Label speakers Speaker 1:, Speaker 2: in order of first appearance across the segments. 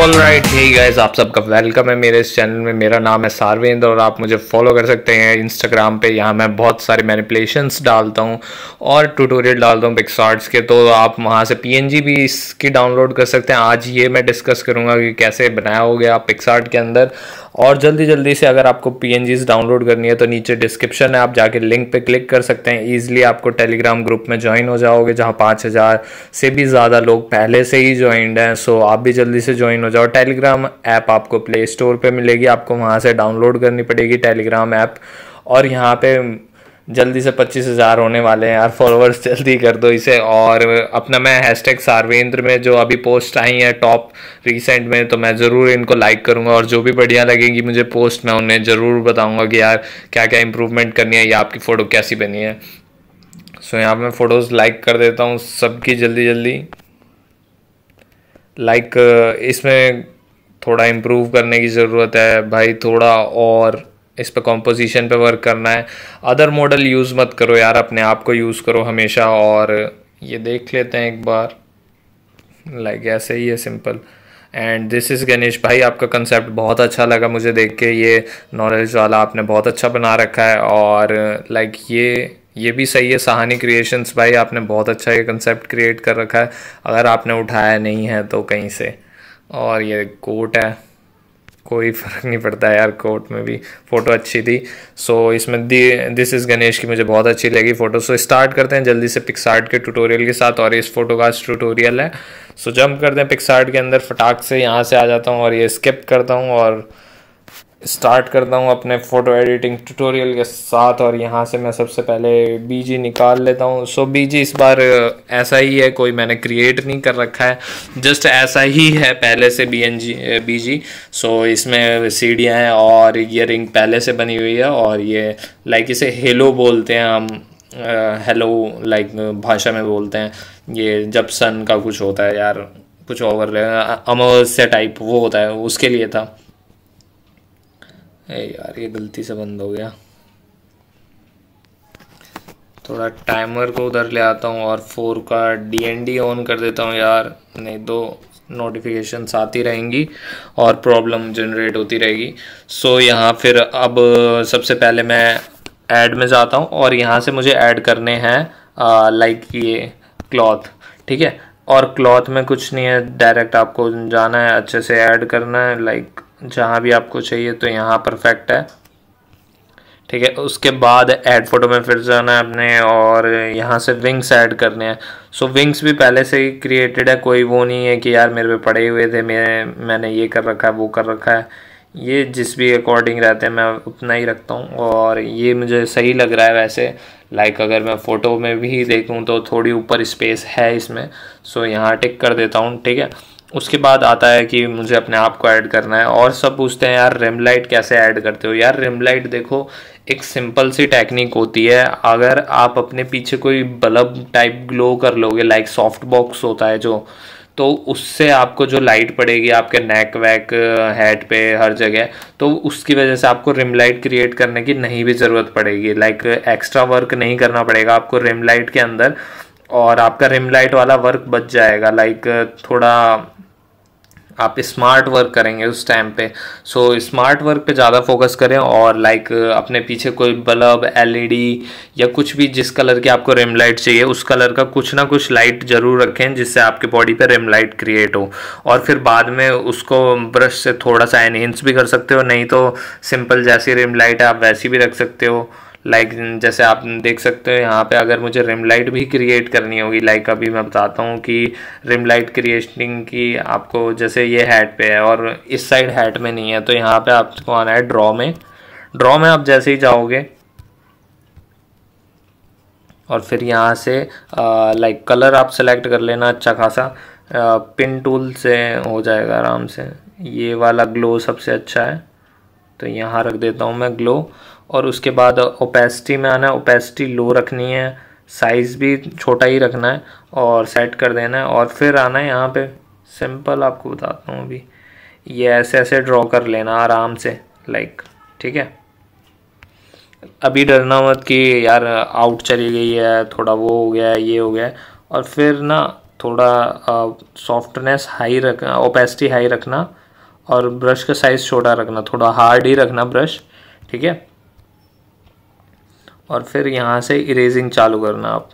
Speaker 1: all right ही guys आप सबका welcome है मेरे इस चैनल में मेरा नाम है सारवेंद्र और आप मुझे फॉलो कर सकते हैं इंस्टाग्राम पे यहाँ मैं बहुत सारे मैनिपुलेशंस डालता हूँ और ट्यूटोरियल डालता हूँ पिक्सार्ट्स के तो आप वहाँ से पीएनजी भी इसकी डाउनलोड कर सकते हैं आज ये मैं डिस्कस करूँगा कि कैसे बनाया हो गया पिक्सार्ट के अंदर और जल्दी जल्दी से अगर आपको पी डाउनलोड करनी है तो नीचे डिस्क्रिप्शन है आप जाके लिंक पे क्लिक कर सकते हैं ईजिली आपको टेलीग्राम ग्रुप में ज्वाइन हो जाओगे जहाँ पाँच हज़ार से भी ज़्यादा लोग पहले से ही ज्वाइंड हैं सो आप भी जल्दी से ज्वाइन हो जाओ टेलीग्राम ऐप आपको प्ले स्टोर पर मिलेगी आपको वहाँ से डाउनलोड करनी पड़ेगी टेलीग्राम ऐप और यहाँ पे जल्दी से पच्चीस हज़ार होने वाले हैं यार फॉलोअर्स जल्दी कर दो इसे और अपना मैं हैशटैग सार्वेंद्र में जो अभी पोस्ट आई है टॉप रिसेंट में तो मैं ज़रूर इनको लाइक करूँगा और जो भी बढ़िया लगेंगी मुझे पोस्ट मैं उन्हें ज़रूर बताऊँगा कि यार क्या क्या इंप्रूवमेंट करनी है या आपकी फ़ोटो कैसी बनी है सो यहाँ मैं फ़ोटोज़ लाइक कर देता हूँ सबकी जल्दी जल्दी लाइक इसमें थोड़ा इम्प्रूव करने की ज़रूरत है भाई थोड़ा और इस पर कॉम्पोजिशन पे वर्क करना है अदर मॉडल यूज़ मत करो यार अपने आप को यूज़ करो हमेशा और ये देख लेते हैं एक बार लाइक ऐसे ही है simple and this is Ganesh भाई आपका कंसेप्ट बहुत अच्छा लगा मुझे देख के ये नॉलेज वाला आपने बहुत अच्छा बना रखा है और लाइक ये ये भी सही है सहानी क्रिएशंस भाई आपने बहुत अच्छा ये कंसेप्ट क्रिएट कर रखा है अगर आपने उठाया नहीं है तो कहीं से और ये कोट है कोई फ़र्क नहीं पड़ता यार कोर्ट में भी फ़ोटो अच्छी थी सो so, इसमें दी दिस इज़ गणेश की मुझे बहुत अच्छी लगी फ़ोटो सो so, स्टार्ट करते हैं जल्दी से पिक्सार्ट के ट्यूटोरियल के साथ और इस फोटो का ट्यूटोरियल है सो so, जंप करते हैं पिक्सार्ट के अंदर फटाक से यहाँ से आ जाता हूँ और ये स्किप करता हूँ और स्टार्ट करता हूँ अपने फ़ोटो एडिटिंग ट्यूटोरियल के साथ और यहाँ से मैं सबसे पहले बीजी निकाल लेता हूँ सो बीजी इस बार ऐसा ही है कोई मैंने क्रिएट नहीं कर रखा है जस्ट ऐसा ही है पहले से B N G B G so इसमें सीढ़ियाँ हैं और ये रिंग पहले से बनी हुई है और ये लाइक इसे हेलो बोलते हैं हम हेलो लाइक भाषा में बोलते हैं ये जब सन का कुछ होता है यार कुछ ओवर अमावस्या टाइप वो होता है उसके लिए था यार ये गलती से बंद हो गया थोड़ा टाइमर को उधर ले आता हूँ और फोर का डी ऑन कर देता हूँ यार नहीं दो तो नोटिफिकेशन आती रहेंगी और प्रॉब्लम जनरेट होती रहेगी सो यहाँ फिर अब सबसे पहले मैं ऐड में जाता हूँ और यहाँ से मुझे ऐड करने हैं लाइक ये क्लॉथ ठीक है और क्लॉथ में कुछ नहीं है डायरेक्ट आपको जाना है अच्छे से ऐड करना है लाइक जहाँ भी आपको चाहिए तो यहाँ परफेक्ट है ठीक है उसके बाद ऐड फोटो में फिर जाना है अपने और यहाँ से विंग्स ऐड करने हैं सो विंग्स भी पहले से ही क्रिएटेड है कोई वो नहीं है कि यार मेरे पे पड़े हुए थे मेरे मैंने ये कर रखा है वो कर रखा है ये जिस भी अकॉर्डिंग रहते हैं मैं उतना ही रखता हूँ और ये मुझे सही लग रहा है वैसे लाइक अगर मैं फ़ोटो में भी देखूँ तो थोड़ी ऊपर स्पेस है इसमें सो यहाँ टिक कर देता हूँ ठीक है उसके बाद आता है कि मुझे अपने आप को ऐड करना है और सब पूछते हैं यार रिम लाइट कैसे ऐड करते हो यार रिम लाइट देखो एक सिंपल सी टेक्निक होती है अगर आप अपने पीछे कोई बल्ब टाइप ग्लो कर लोगे लाइक सॉफ्ट बॉक्स होता है जो तो उससे आपको जो लाइट पड़ेगी आपके नेक वैक हेड पे हर जगह तो उसकी वजह से आपको रिम लाइट क्रिएट करने की नहीं भी ज़रूरत पड़ेगी लाइक एक्स्ट्रा वर्क नहीं करना पड़ेगा आपको रिम लाइट के अंदर और आपका रिम लाइट वाला वर्क बच जाएगा लाइक थोड़ा आप स्मार्ट वर्क करेंगे उस टाइम पे सो स्मार्ट वर्क पे ज़्यादा फोकस करें और लाइक अपने पीछे कोई बल्ब एलईडी या कुछ भी जिस कलर की आपको रिम लाइट चाहिए उस कलर का कुछ ना कुछ लाइट ज़रूर रखें जिससे आपके बॉडी पर रिम लाइट क्रिएट हो और फिर बाद में उसको ब्रश से थोड़ा सा एनहेंस भी कर सकते हो नहीं तो सिंपल जैसी रिम लाइट है आप वैसी भी रख सकते हो लाइक जैसे आप देख सकते हो यहाँ पे अगर मुझे रिम लाइट भी क्रिएट करनी होगी लाइक अभी मैं बताता हूँ कि रिम लाइट क्रिएटिंग की आपको जैसे ये हैट पे है और इस साइड हैट में नहीं है तो यहाँ पे आपको आना है ड्रॉ में ड्रॉ में आप जैसे ही जाओगे और फिर यहाँ से लाइक कलर आप सेलेक्ट कर लेना अच्छा खासा पिन टूल से हो जाएगा आराम से ये वाला ग्लो सबसे अच्छा है तो यहाँ रख देता हूँ मैं ग्लो और उसके बाद ओपेसिटी में आना है ओपेसिटी लो रखनी है साइज़ भी छोटा ही रखना है और सेट कर देना है और फिर आना है यहाँ पे सिंपल आपको बताता हूँ अभी ये ऐसे ऐसे ड्रॉ कर लेना आराम से लाइक ठीक है अभी डरना मत कि यार आउट चली गई है थोड़ा वो हो गया ये हो गया और फिर ना थोड़ा सॉफ्टनेस हाई रखना ओपेसिटी हाई रखना और ब्रश का साइज़ छोटा रखना थोड़ा हार्ड ही रखना ब्रश ठीक है और फिर यहाँ से इरेजिंग चालू करना आप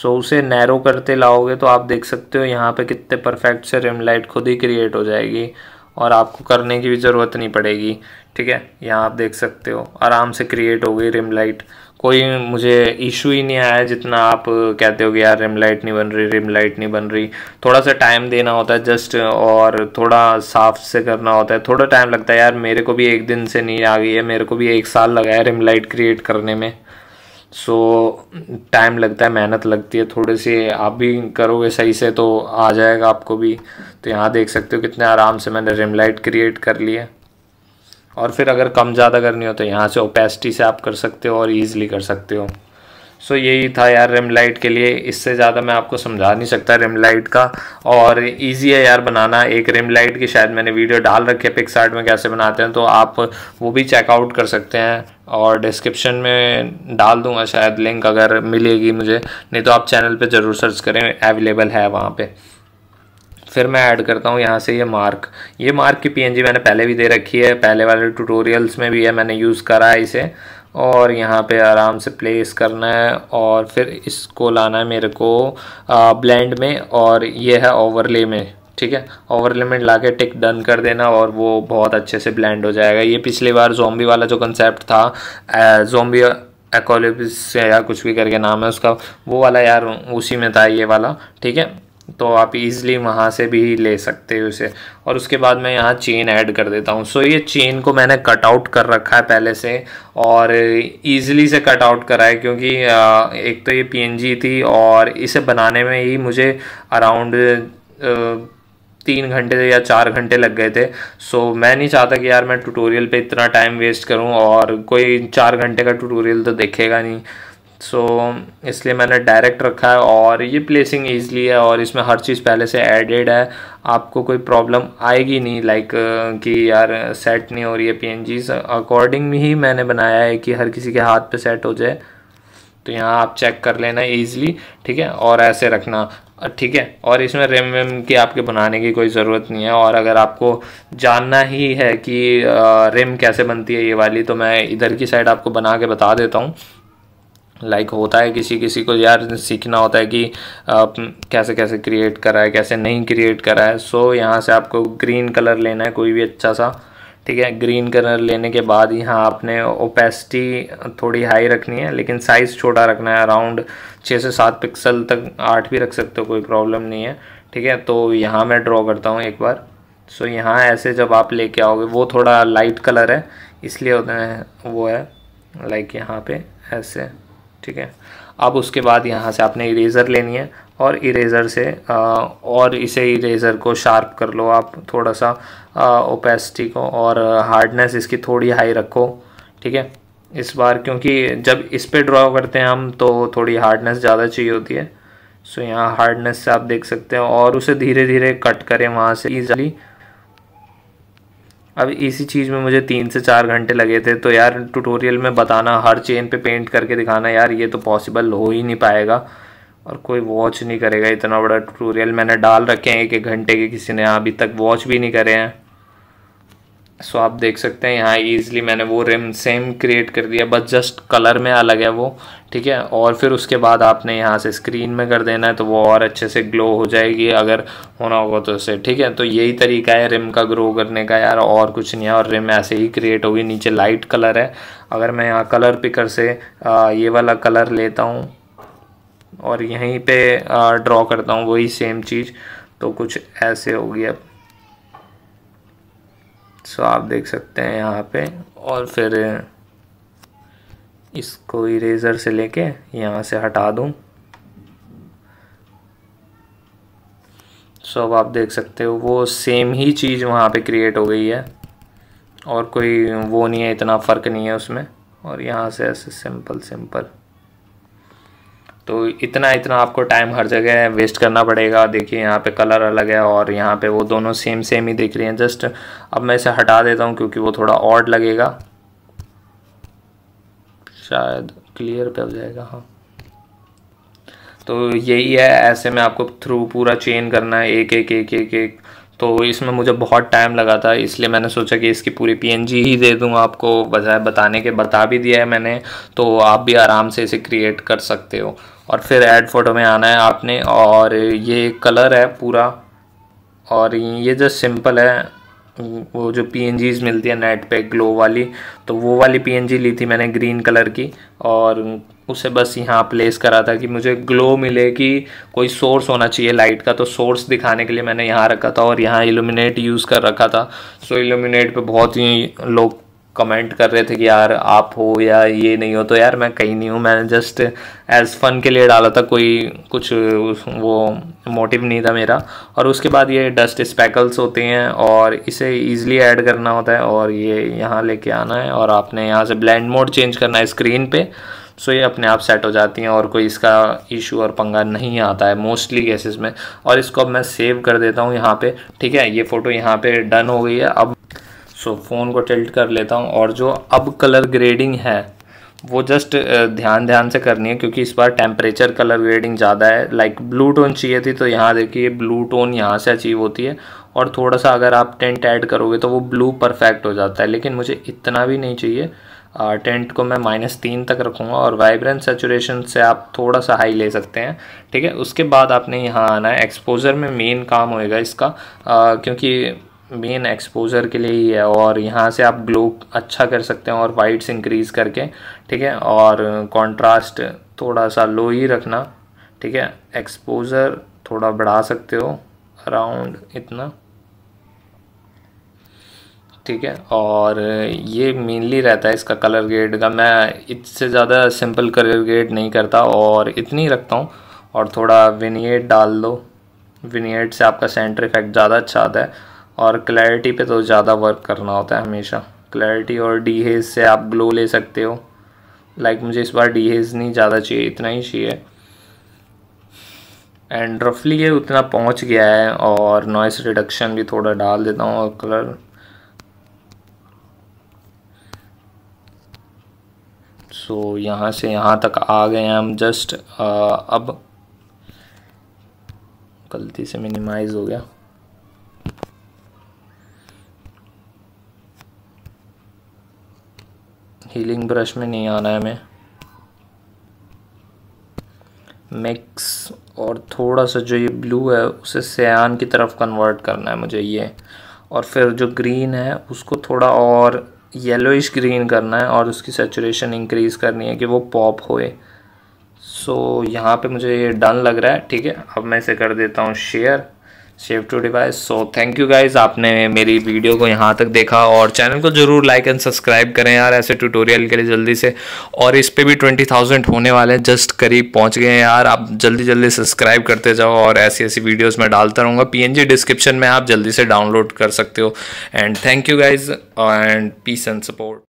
Speaker 1: सो उसे नैरो करते लाओगे तो आप देख सकते हो यहाँ पे कितने परफेक्ट से रिम लाइट खुद ही क्रिएट हो जाएगी और आपको करने की भी ज़रूरत नहीं पड़ेगी ठीक है यहाँ आप देख सकते हो आराम से क्रिएट हो गई रिम लाइट कोई मुझे इशू ही नहीं आया जितना आप कहते हो कि यार रिम लाइट नहीं बन रही रिम लाइट नहीं बन रही थोड़ा सा टाइम देना होता है जस्ट और थोड़ा साफ से करना होता है थोड़ा टाइम लगता है यार मेरे को भी एक दिन से नहीं आ गई है मेरे को भी एक साल लगा है रिम लाइट क्रिएट करने में सो टाइम लगता है मेहनत लगती है थोड़े से आप भी करोगे सही से तो आ जाएगा आपको भी तो यहाँ देख सकते हो कितने आराम से मैंने रिम लाइट क्रिएट कर ली है और फिर अगर कम ज़्यादा करनी हो तो यहाँ से ओपेसिटी से आप कर सकते हो और ईजिली कर सकते हो सो so, यही था यार रिम लाइट के लिए इससे ज़्यादा मैं आपको समझा नहीं सकता रिम लाइट का और इजी है यार बनाना एक रिम लाइट की शायद मैंने वीडियो डाल रखी है पिक्सार्ट में कैसे बनाते हैं तो आप वो भी चेकआउट कर सकते हैं और डिस्क्रिप्शन में डाल दूंगा शायद लिंक अगर मिलेगी मुझे नहीं तो आप चैनल पे ज़रूर सर्च करें अवेलेबल है वहाँ पे फिर मैं ऐड करता हूँ यहाँ से ये मार्क ये मार्क की पीएनजी मैंने पहले भी दे रखी है पहले वाले ट्यूटोरियल्स में भी है मैंने यूज़ करा है इसे और यहाँ पे आराम से प्लेस करना है और फिर इसको लाना है मेरे को ब्लेंड में और ये है ओवरले में ठीक है ओवर लिमिट ला के टिक डन कर देना और वो बहुत अच्छे से ब्लेंड हो जाएगा ये पिछली बार जोम्बी वाला जो कंसेप्ट था जोम्बी एकोलिप्स या कुछ भी करके नाम है उसका वो वाला यार उसी में था ये वाला ठीक है तो आप इजीली वहाँ से भी ले सकते हो उसे और उसके बाद मैं यहाँ चेन ऐड कर देता हूँ सो ये चेन को मैंने कट आउट कर रखा है पहले से और इजीली से कट आउट करा है क्योंकि एक तो ये पीएनजी थी और इसे बनाने में ही मुझे अराउंड तीन घंटे या चार घंटे लग गए थे सो so, मैं नहीं चाहता कि यार मैं ट्यूटोरियल पे इतना टाइम वेस्ट करूं और कोई चार घंटे का ट्यूटोरियल तो देखेगा नहीं सो so, इसलिए मैंने डायरेक्ट रखा है और ये प्लेसिंग ईजली है और इसमें हर चीज़ पहले से एडेड है आपको कोई प्रॉब्लम आएगी नहीं लाइक कि यार सेट नहीं हो रही है पी एन जी अकॉर्डिंग ही मैंने बनाया है कि हर किसी के हाथ पे सेट हो जाए तो यहाँ आप चेक कर लेना ईजिली ठीक है और ऐसे रखना ठीक है और इसमें रेम वेम की आपके बनाने की कोई ज़रूरत नहीं है और अगर आपको जानना ही है कि रेम कैसे बनती है ये वाली तो मैं इधर की साइड आपको बना के बता देता हूँ लाइक like होता है किसी किसी को यार सीखना होता है कि आप कैसे कैसे क्रिएट करा है कैसे नहीं क्रिएट करा है सो so, यहाँ से आपको ग्रीन कलर लेना है कोई भी अच्छा सा ठीक है ग्रीन कलर लेने के बाद यहाँ आपने ओपेसिटी थोड़ी हाई रखनी है लेकिन साइज़ छोटा रखना है अराउंड छः से सात पिक्सल तक आठ भी रख सकते हो कोई प्रॉब्लम नहीं है ठीक है तो यहाँ मैं ड्रॉ करता हूँ एक बार सो so, यहाँ ऐसे जब आप लेके आओगे वो थोड़ा लाइट कलर है इसलिए होता है वो है लाइक यहाँ पे ऐसे ठीक है अब उसके बाद यहाँ से आपने इरेज़र लेनी है और इरेज़र से आ, और इसे इरेज़र को शार्प कर लो आप थोड़ा सा ओपेसिटी को और हार्डनेस इसकी थोड़ी हाई रखो ठीक है इस बार क्योंकि जब इस पर ड्रॉ करते हैं हम तो थोड़ी हार्डनेस ज़्यादा चाहिए होती है सो यहाँ हार्डनेस से आप देख सकते हैं और उसे धीरे धीरे कट करें वहाँ से ईजली अब इसी चीज़ में मुझे तीन से चार घंटे लगे थे तो यार ट्यूटोरियल में बताना हर चेन पे पेंट करके दिखाना यार ये तो पॉसिबल हो ही नहीं पाएगा और कोई वॉच नहीं करेगा इतना बड़ा ट्यूटोरियल मैंने डाल रखे हैं एक एक घंटे के किसी ने अभी तक वॉच भी नहीं करे हैं सो आप देख सकते हैं यहाँ ईजिली मैंने वो रिम सेम क्रिएट कर दिया बस जस्ट कलर में अलग है वो ठीक है और फिर उसके बाद आपने यहाँ से स्क्रीन में कर देना है तो वो और अच्छे से ग्लो हो जाएगी अगर होना होगा तो उससे ठीक है तो यही तरीका है रिम का ग्रो करने का यार और कुछ नहीं है और रिम ऐसे ही क्रिएट होगी नीचे लाइट कलर है अगर मैं यहाँ कलर पिकर से ये वाला कलर लेता हूँ और यहीं पे ड्रॉ करता हूँ वही सेम चीज़ तो कुछ ऐसे होगी अब सो आप देख सकते हैं यहाँ पे और फिर इसको इरेज़र से लेके यहाँ से हटा दूँ सो अब आप देख सकते हो वो सेम ही चीज़ वहाँ पे क्रिएट हो गई है और कोई वो नहीं है इतना फ़र्क नहीं है उसमें और यहाँ से ऐसे सिंपल सिंपल तो इतना इतना आपको टाइम हर जगह वेस्ट करना पड़ेगा देखिए यहाँ पे कलर अलग है और यहाँ पे वो दोनों सेम सेम ही दिख रही हैं जस्ट अब मैं इसे हटा देता हूँ क्योंकि वो थोड़ा ऑड लगेगा शायद क्लियर पे हो जाएगा हाँ तो यही है ऐसे में आपको थ्रू पूरा चेन करना है एक एक एक एक एक तो इसमें मुझे बहुत टाइम लगा था इसलिए मैंने सोचा कि इसकी पूरी पीएनजी ही दे दूँ आपको बजाय बताने के बता भी दिया है मैंने तो आप भी आराम से इसे क्रिएट कर सकते हो और फिर ऐड फोटो में आना है आपने और ये कलर है पूरा और ये जो सिंपल है वो जो पी मिलती है नेट पे ग्लो वाली तो वो वाली पी ली थी मैंने ग्रीन कलर की और उसे बस यहाँ प्लेस करा था कि मुझे ग्लो मिले कि कोई सोर्स होना चाहिए लाइट का तो सोर्स दिखाने के लिए मैंने यहाँ रखा था और यहाँ इल्यूमिनेट यूज़ कर रखा था सो इल्यूमिनेट पे बहुत ही लोग कमेंट कर रहे थे कि यार आप हो या ये नहीं हो तो यार मैं कहीं नहीं हूँ मैंने जस्ट एज फन के लिए डाला था कोई कुछ वो मोटिव नहीं था मेरा और उसके बाद ये डस्ट स्पैकल्स होते हैं और इसे ईजिली ऐड करना होता है और ये यहाँ लेके आना है और आपने यहाँ से ब्लैंड मोड चेंज करना है स्क्रीन पर सो ये अपने आप सेट हो जाती हैं और कोई इसका इशू और पंगा नहीं आता है मोस्टली केसेस में और इसको अब मैं सेव कर देता हूँ यहाँ पे ठीक है ये फ़ोटो यहाँ पे डन हो गई है अब सो फ़ोन को टिल्ट कर लेता हूँ और जो अब कलर ग्रेडिंग है वो जस्ट ध्यान ध्यान से करनी है क्योंकि इस बार टेम्परेचर कलर ग्रेडिंग ज़्यादा है लाइक ब्लू टोन चाहिए थी तो यहाँ देखिए ब्लू टोन यहाँ से अचीव होती है और थोड़ा सा अगर आप टेंट ऐड करोगे तो वो ब्लू परफेक्ट हो जाता है लेकिन मुझे इतना भी नहीं चाहिए टेंट को मैं माइनस तीन तक रखूँगा और वाइब्रेंट सेचुरेशन से आप थोड़ा सा हाई ले सकते हैं ठीक है उसके बाद आपने यहाँ आना है एक्सपोज़र में मेन काम होएगा इसका आ, क्योंकि मेन एक्सपोज़र के लिए ही है और यहाँ से आप ग्लो अच्छा कर सकते हैं और वाइट्स इंक्रीज़ करके ठीक है और कॉन्ट्रास्ट थोड़ा सा लो ही रखना ठीक है एक्सपोज़र थोड़ा बढ़ा सकते हो अराउंड इतना ठीक है और ये मेनली रहता है इसका कलर ग्रेड का मैं इससे ज़्यादा सिंपल कलर ग्रेड नहीं करता और इतनी रखता हूँ और थोड़ा विनीट डाल दो विनीट से आपका सेंटर इफेक्ट ज़्यादा अच्छा आता है और क्लैरिटी पे तो ज़्यादा वर्क करना होता है हमेशा क्लैरिटी और डी हेज से आप ग्लो ले सकते हो लाइक like मुझे इस बार डी हेज नहीं ज़्यादा चाहिए इतना ही चाहिए एंड रफली ये उतना पहुंच गया है और नॉइस रिडक्शन भी थोड़ा डाल देता हूँ और कलर सो तो यहाँ से यहाँ तक आ गए हैं हम जस्ट आ, अब गलती से मिनिमाइज हो गया हीलिंग ब्रश में नहीं आना है हमें मिक्स और थोड़ा सा जो ये ब्लू है उसे सयान की तरफ कन्वर्ट करना है मुझे ये और फिर जो ग्रीन है उसको थोड़ा और येलोइश ग्रीन करना है और उसकी सेचुरेशन इंक्रीज़ करनी है कि वो पॉप होए सो so, यहाँ पे मुझे ये डन लग रहा है ठीक है अब मैं इसे कर देता हूँ share save to device so thank you guys आपने मेरी वीडियो को यहाँ तक देखा और चैनल को जरूर लाइक एंड सब्सक्राइब करें यार ऐसे ट्यूटोरियल के लिए जल्दी से और इस पर भी ट्वेंटी थाउजेंड होने वाले हैं जस्ट करीब पहुँच गए हैं यार आप जल्दी जल्दी सब्सक्राइब करते जाओ और ऐसी ऐसी वीडियोज़ मैं डालता रहूँगा पी एन जी डिस्क्रिप्शन में आप जल्दी से डाउनलोड कर सकते हो and thank you guys and peace and support